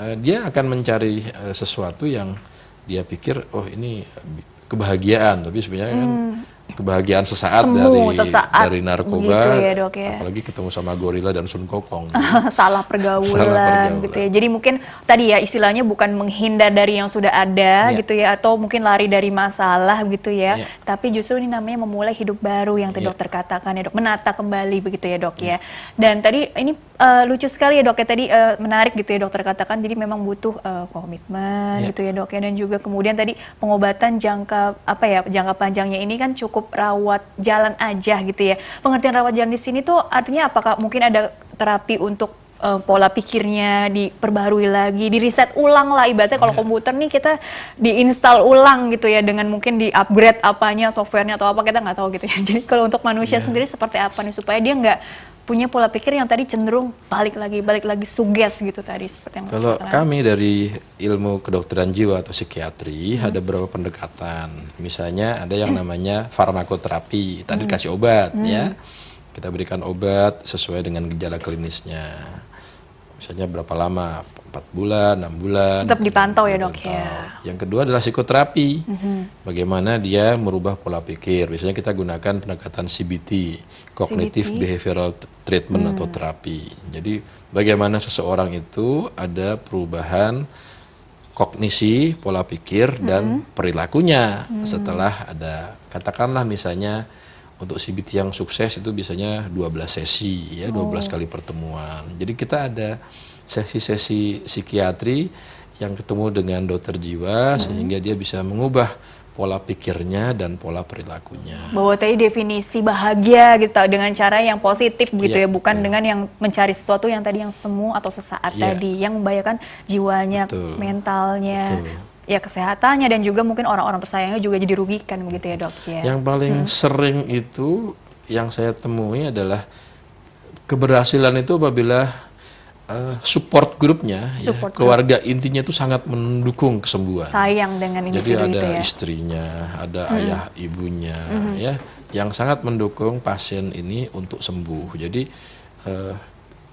Eh, dia akan mencari eh, sesuatu yang dia pikir oh ini kebahagiaan tapi sebenarnya kan hmm. kan kebahagiaan sesaat Semu, dari sesaat. dari narkoba gitu ya, dok, ya. apalagi ketemu sama gorila dan sun kokong gitu. (laughs) salah, pergaulan, salah pergaulan gitu ya jadi mungkin tadi ya istilahnya bukan menghindar dari yang sudah ada ya. gitu ya atau mungkin lari dari masalah gitu ya. ya tapi justru ini namanya memulai hidup baru yang tadi ya. dokter katakan ya dok menata kembali begitu ya dok ya, ya. dan tadi ini uh, lucu sekali ya dok ya tadi uh, menarik gitu ya dokter katakan jadi memang butuh uh, komitmen ya. gitu ya dok ya dan juga kemudian tadi pengobatan jangka apa ya jangka panjangnya ini kan cukup cukup rawat jalan aja gitu ya. Pengertian rawat jalan di sini tuh artinya apakah mungkin ada terapi untuk eh, pola pikirnya diperbarui lagi, diriset ulang lah ibaratnya kalau iya. komputer nih kita diinstal ulang gitu ya dengan mungkin di upgrade apanya softwarenya atau apa kita nggak tahu gitu ya. (laughs) Jadi kalau untuk manusia yeah. sendiri seperti apa nih supaya dia nggak punya pola pikir yang tadi cenderung balik lagi balik lagi suges gitu tadi seperti yang kalau kami dari ilmu kedokteran jiwa atau psikiatri hmm. ada beberapa pendekatan misalnya ada yang hmm. namanya farmakoterapi tadi hmm. dikasih obat ya. hmm. ya kita berikan obat sesuai dengan gejala klinisnya misalnya berapa lama, 4 bulan, 6 bulan. Tetap dipantau ya dok ya. Yang kedua adalah psikoterapi, mm-hmm. bagaimana dia merubah pola pikir. Biasanya kita gunakan pendekatan CBT, Cognitive CBT. Behavioral Treatment mm. atau hmm. terapi. Jadi bagaimana seseorang itu ada perubahan kognisi, pola pikir, mm-hmm. dan mhm. perilakunya mm. setelah ada, katakanlah misalnya untuk CBT yang sukses itu biasanya 12 sesi ya, 12 oh. kali pertemuan. Jadi kita ada sesi-sesi psikiatri yang ketemu dengan dokter jiwa hmm. sehingga dia bisa mengubah pola pikirnya dan pola perilakunya. Bahwa tadi definisi bahagia gitu dengan cara yang positif gitu yeah, ya, bukan yeah. dengan yang mencari sesuatu yang tadi yang semu atau sesaat yeah. tadi yang membahayakan jiwanya, Betul. mentalnya, Betul ya kesehatannya dan juga mungkin orang-orang tersayangnya juga jadi rugikan begitu ya dok ya. Yang paling hmm. sering itu yang saya temui adalah keberhasilan itu apabila uh, support grupnya, ya, support ya, keluarga intinya itu sangat mendukung kesembuhan. Sayang dengan ini. Jadi ada ya. istrinya, ada hmm. ayah ibunya, hmm. ya, yang sangat mendukung pasien ini untuk sembuh. Jadi uh,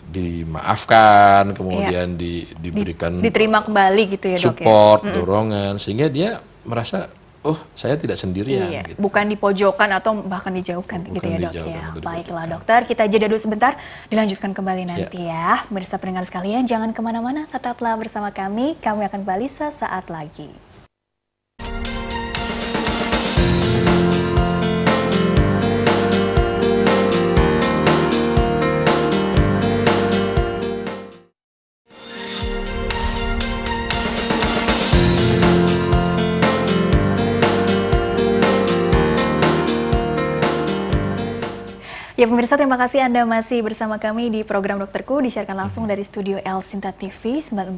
dimaafkan, iya. kemudian iya. di, diberikan diterima kembali gitu ya support, dok ya? dorongan sehingga dia merasa oh saya tidak sendirian. Iya, gitu. Bukan di pojokan atau bahkan dijauhkan gitu Bukan gitu ya dok ya. Baiklah dokter, kita jeda dulu sebentar, dilanjutkan kembali iya. nanti ya. ya. Pemirsa pendengar sekalian, jangan kemana-mana, tetaplah bersama kami. Kami akan kembali sesaat lagi. Ya pemirsa terima kasih Anda masih bersama kami di program Dokterku disiarkan langsung dari studio L Sinta TV 94,8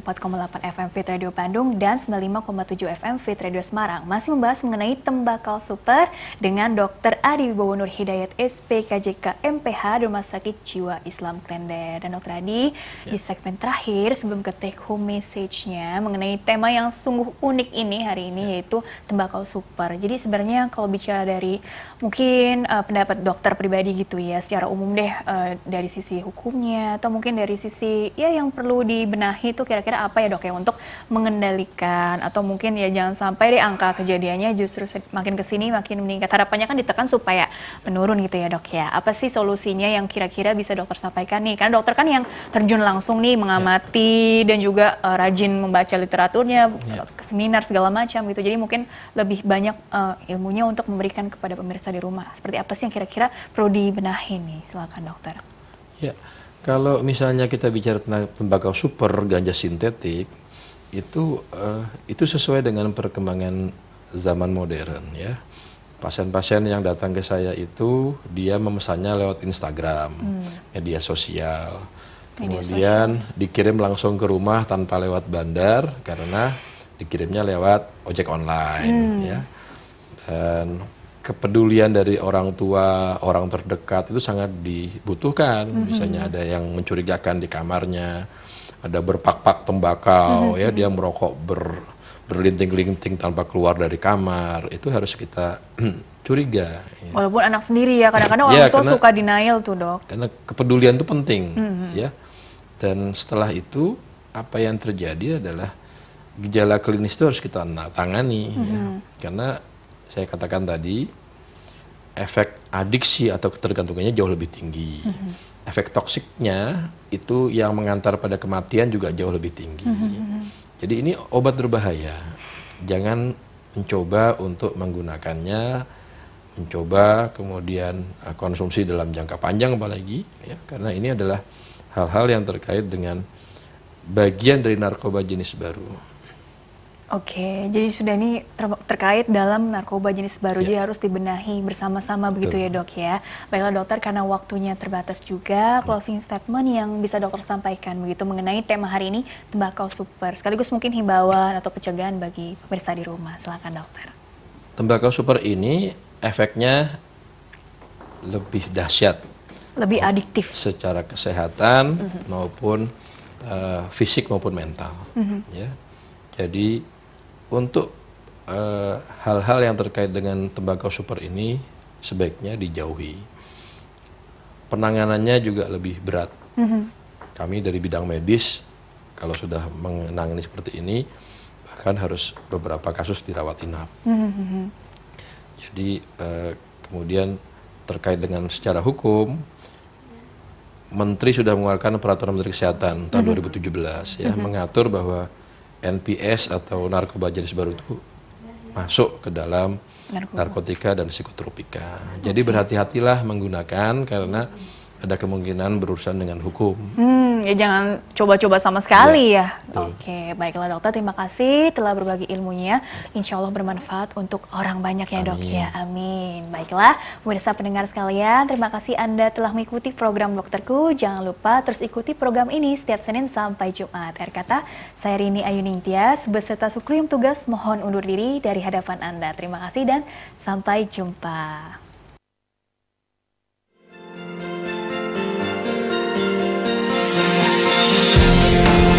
FM Fit Radio Bandung dan 95,7 FM Fit Radio Semarang. Masih membahas mengenai tembakau super dengan Dokter Adi Wibowo Nur Hidayat SPKJK MPH Rumah Sakit Jiwa Islam Klender. Dan Dr. Adi ya. di segmen terakhir sebelum ke take home message-nya mengenai tema yang sungguh unik ini hari ini ya. yaitu tembakau super. Jadi sebenarnya kalau bicara dari mungkin uh, pendapat dokter pribadi gitu ya ya secara umum deh uh, dari sisi hukumnya atau mungkin dari sisi ya yang perlu dibenahi itu kira-kira apa ya dok ya untuk mengendalikan atau mungkin ya jangan sampai deh angka kejadiannya justru makin kesini makin meningkat harapannya kan ditekan supaya menurun gitu ya dok ya apa sih solusinya yang kira-kira bisa dokter sampaikan nih karena dokter kan yang terjun langsung nih mengamati ya. dan juga uh, rajin membaca literaturnya ya. seminar segala macam gitu jadi mungkin lebih banyak uh, ilmunya untuk memberikan kepada pemirsa di rumah seperti apa sih yang kira-kira perlu dibenahi ngapain nih? Silakan dokter. Ya, kalau misalnya kita bicara tentang tembakau super ganja sintetik itu uh, itu sesuai dengan perkembangan zaman modern ya. Pasien-pasien yang datang ke saya itu dia memesannya lewat Instagram, hmm. media sosial. Media Kemudian sosial. dikirim langsung ke rumah tanpa lewat bandar karena dikirimnya lewat ojek online hmm. ya. Dan kepedulian dari orang tua, orang terdekat itu sangat dibutuhkan. Mm -hmm. Misalnya ada yang mencurigakan di kamarnya, ada berpak-pak tembakau, mm -hmm. ya dia merokok ber berlinting-linting tanpa keluar dari kamar, itu harus kita (clears throat) curiga. Ya. Walaupun anak sendiri ya, kadang-kadang iya, orang ya, tua karena, suka denial tuh dok. Karena kepedulian itu penting, mm -hmm. ya. Dan setelah itu apa yang terjadi adalah gejala klinis itu harus kita tangani, mm -hmm. ya. Mhm. karena saya katakan tadi efek adiksi atau ketergantungannya jauh lebih tinggi. -hmm. Efek toksiknya itu yang mengantar pada kematian juga jauh lebih tinggi. -hmm. Jadi ini obat berbahaya. Jangan mencoba untuk menggunakannya, mencoba kemudian eh, konsumsi dalam jangka panjang apalagi ya karena ini adalah hal-hal yang terkait dengan bagian dari narkoba jenis baru. Oke, jadi sudah ini ter terkait dalam narkoba jenis baru, ya. jadi harus dibenahi bersama-sama begitu ya dok ya. Baiklah dokter, karena waktunya terbatas juga, hmm. closing statement yang bisa dokter sampaikan begitu mengenai tema hari ini tembakau super, sekaligus mungkin himbauan atau pencegahan bagi pemirsa di rumah. Silahkan dokter. Tembakau super ini efeknya lebih dahsyat, lebih adiktif secara kesehatan mm -hmm. maupun uh, fisik maupun mental, mm -hmm. ya. Jadi untuk eh, hal-hal uh, yang terkait dengan tembakau super ini sebaiknya dijauhi. Penanganannya juga lebih berat. Mm -hmm. Kami dari bidang medis, kalau sudah menangani seperti ini, bahkan harus beberapa kasus dirawat inap. Mm -hmm. Jadi uh, kemudian terkait dengan secara hukum, Menteri sudah mengeluarkan peraturan Menteri Kesehatan tahun mm -hmm. 2017 ya, mm -hmm. mengatur bahwa NPS atau narkoba jenis baru itu masuk ke dalam narkoba. narkotika dan psikotropika. Jadi berhati-hatilah menggunakan karena ada kemungkinan berurusan dengan hukum. Hmm ya jangan coba-coba sama sekali iya, ya. ya. Oke, baiklah dokter, terima kasih telah berbagi ilmunya. Insya Allah bermanfaat untuk orang banyak ya Amin. dok ya. Amin. Baiklah, pemirsa pendengar sekalian, terima kasih Anda telah mengikuti program dokterku. Jangan lupa terus ikuti program ini setiap Senin sampai Jumat. Akhir kata, saya Rini Ayu Ningtyas beserta sukrim tugas mohon undur diri dari hadapan Anda. Terima kasih dan sampai jumpa. you